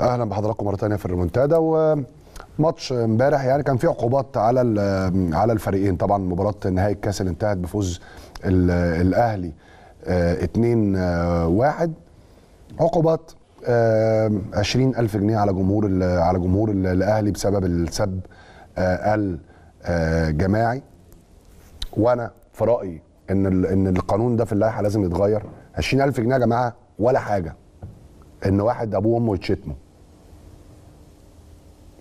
اهلا بحضراتكم مره ثانيه في الريمونتادا وماتش امبارح يعني كان فيه عقوبات على على الفريقين طبعا مباراه نهائي الكاس اللي انتهت بفوز الاهلي 2 آه، 1 آه، عقوبات 20000 آه، جنيه على جمهور على جمهور الاهلي بسبب السب الجماعي وانا في رايي ان ان القانون ده في اللائحه لازم يتغير 20000 جنيه يا جماعه ولا حاجه ان واحد ابوه وامه يتشتموا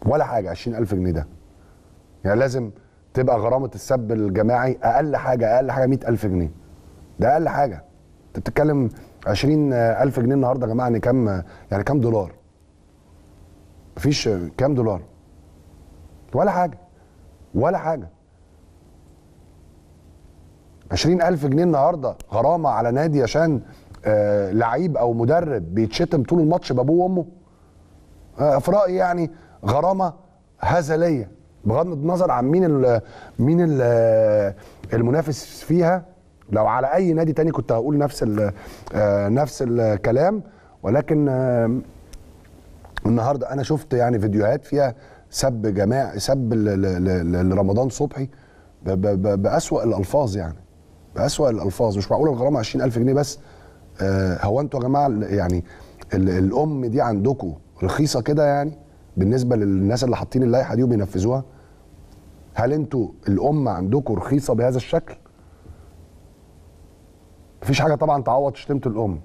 ولا حاجه 20000 جنيه ده يعني لازم تبقى غرامه السب الجماعي اقل حاجه اقل حاجه 100000 جنيه ده اقل حاجه انت بتتكلم 20000 جنيه النهارده يا جماعه يعني كام يعني كام دولار مفيش كام دولار ولا حاجه ولا حاجه 20000 جنيه النهارده غرامه على نادي عشان آه، لعيب او مدرب بيتشتم طول الماتش بابوه وامه آه، في رايي يعني غرامه هزليه بغض النظر عن مين الـ مين الـ آه، المنافس فيها لو على اي نادي تاني كنت هقول نفس الـ نفس الكلام ولكن النهارده انا شفت يعني فيديوهات فيها سب جماع سب لرمضان صبحي بأسوأ الالفاظ يعني بأسوأ الالفاظ مش معقوله الغرامه 20000 جنيه بس آه، هو انتوا يا جماعه يعني الام دي عندكم رخيصه كده يعني بالنسبه للناس اللي حاطين اللائحه دي وبينفذوها هل انتوا الام عندكم رخيصه بهذا الشكل مفيش حاجه طبعا تعوض شتيمه الام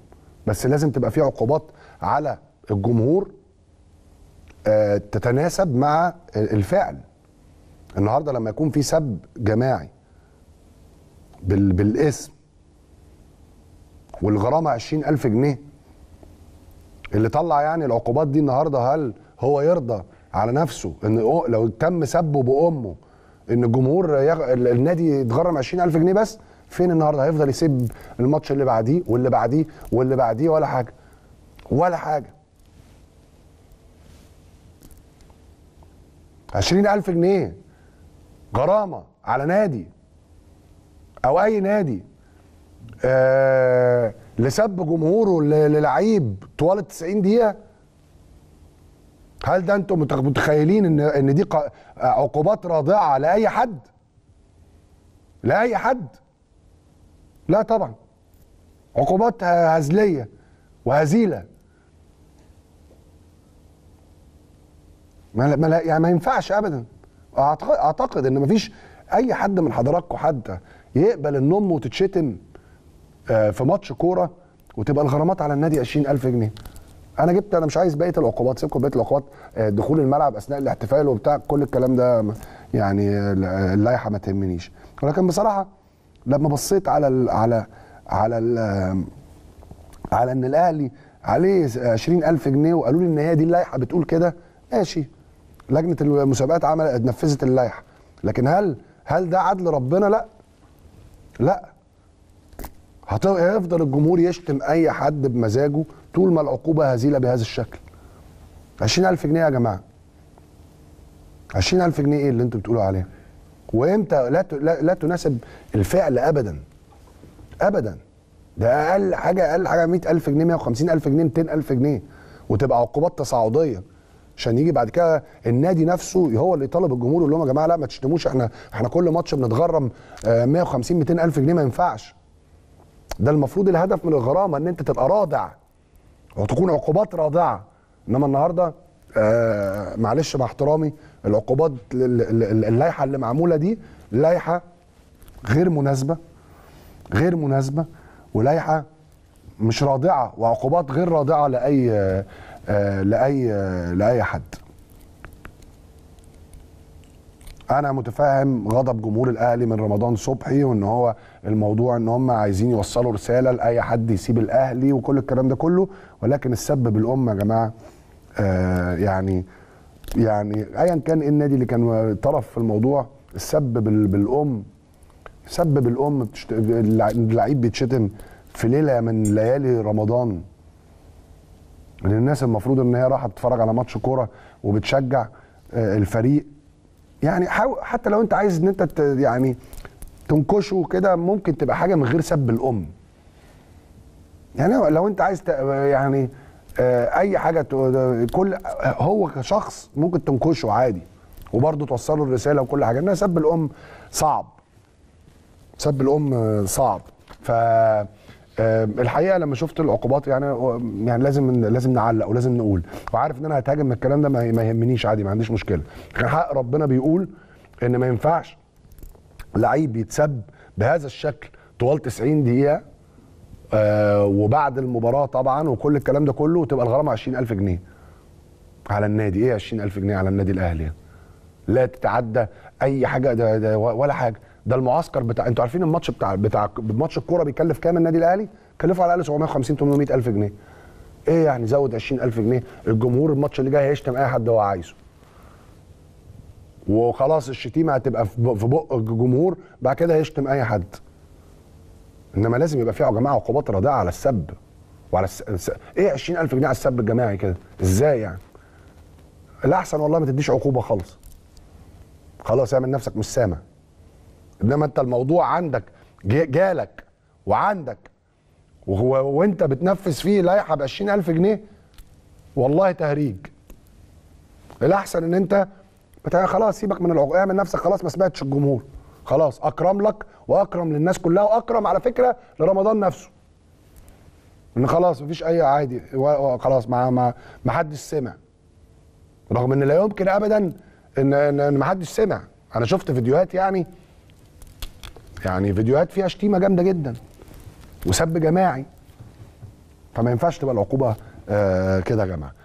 بس لازم تبقى في عقوبات على الجمهور آه، تتناسب مع الفعل النهارده لما يكون في سب جماعي بالاسم والغرامه 20000 جنيه اللي طلع يعني العقوبات دي النهارده هل هو يرضى على نفسه ان لو تم سبه بامه ان الجمهور يغ... النادي يتغرم 20000 جنيه بس فين النهارده هيفضل يسب الماتش اللي بعديه واللي بعديه واللي بعديه ولا حاجه ولا حاجه 20000 جنيه غرامه على نادي او اي نادي آه لسب جمهوره للعيب طوال ال 90 دقيقه هل ده انتم متخيلين ان ان دي عقوبات رادعه لاي حد؟ لاي حد؟ لا طبعا عقوبات هزليه وهزيله ما لا يعني ما ينفعش ابدا اعتقد ان مفيش اي حد من حضراتكم حتى يقبل النم وتتشتم آه، في ماتش كوره وتبقى الغرامات على النادي 20000 جنيه انا جبت انا مش عايز بقيه العقوبات سيبكم بقيه العقوبات آه، دخول الملعب اثناء الاحتفال وبتاع كل الكلام ده يعني اللائحه ما تهمنيش ولكن بصراحه لما بصيت على الـ على على الـ على ان الاهلي عليه 20000 جنيه وقالوا لي ان هي دي اللائحه بتقول كده ماشي لجنه المسابقات عملت نفذت اللائحه لكن هل هل ده عدل ربنا لا لا هيفضل الجمهور يشتم اي حد بمزاجه طول ما العقوبه هزيله بهذا الشكل 20000 جنيه يا جماعه 20000 جنيه ايه اللي انتوا بتقولوا عليها وامتى لا, لا تناسب الفعل ابدا ابدا ده اقل حاجه اقل حاجه 100000 جنيه 150000 جنيه 200000 جنيه وتبقى عقوبات تصاعديه عشان يجي بعد كده النادي نفسه هو اللي يطالب الجمهور يقول لهم يا جماعه لا ما تشتموش احنا احنا كل ماتش بنتغرم 150 آه، 200000 جنيه ما ينفعش ده المفروض الهدف من الغرامه ان انت تبقى رادع وتكون عقوبات رادعه انما النهارده آه معلش مع احترامي العقوبات اللائحه اللي معموله دي لائحه غير مناسبه غير مناسبه ولائحه مش رادعه وعقوبات غير رادعه لاي آه, آه، لاي آه لاي حد انا متفاهم غضب جمهور الاهلي من رمضان صبحي وان هو الموضوع ان هم عايزين يوصلوا رساله لاي حد يسيب الاهلي وكل الكلام ده كله ولكن السب الام يا جماعه آه يعني يعني ايا كان ايه النادي اللي كان طرف في الموضوع السب بالام سب بالام بتشت... اللعيب بيتشتم في ليله من ليالي رمضان للناس المفروض ان هي راحت تتفرج على ماتش كوره وبتشجع آه، الفريق يعني حاول حتى لو انت عايز ان انت يعني تنكشه كده ممكن تبقى حاجه من غير سب الام يعني لو انت عايز يعني آه، اي حاجه كل هو كشخص ممكن تنكشه عادي وبرضه توصله الرساله وكل حاجه انما سب الام صعب سب الام صعب ف الحقيقه لما شفت العقوبات يعني يعني لازم لازم نعلق ولازم نقول وعارف ان انا هتهاجم من الكلام ده ما يهمنيش عادي ما عنديش مشكله كان حق ربنا بيقول ان ما ينفعش لعيب يتسب بهذا الشكل طوال 90 دقيقه آه وبعد المباراه طبعا وكل الكلام ده كله وتبقى الغرامه 20000 جنيه على النادي ايه 20000 جنيه على النادي الاهلي لا تتعدى اي حاجه ده ده ولا حاجه ده المعسكر بتاع انتوا عارفين الماتش بتاع بتاع ماتش الكوره بيكلف كام النادي الاهلي؟ كلفه على الاقل 750 800 الف جنيه. ايه يعني زود 20000 جنيه الجمهور الماتش اللي جاي هيشتم اي حد هو عايزه. وخلاص الشتيمه هتبقى في بق الجمهور بعد كده هيشتم اي حد. انما لازم يبقى في يا جماعه عقوبات رادعه على السب وعلى الس... الس... ايه 20000 جنيه على السب الجماعي كده؟ ازاي يعني؟ الاحسن والله ما تديش عقوبه خالص. خلاص اعمل نفسك مش سامع. انما انت الموضوع عندك جالك وعندك وهو وانت بتنفذ فيه لائحه ب 20000 جنيه والله تهريج الاحسن ان انت خلاص سيبك من العقوق اعمل نفسك خلاص ما سمعتش الجمهور خلاص اكرم لك واكرم للناس كلها واكرم على فكره لرمضان نفسه ان خلاص مفيش اي عادي خلاص ما ما ما حدش سمع رغم ان لا يمكن ابدا ان ان ما حدش سمع انا شفت فيديوهات يعني يعني فيديوهات فيها شتيمه جامده جدا وسب جماعي فما ينفعش تبقى العقوبه آه، كده يا جماعه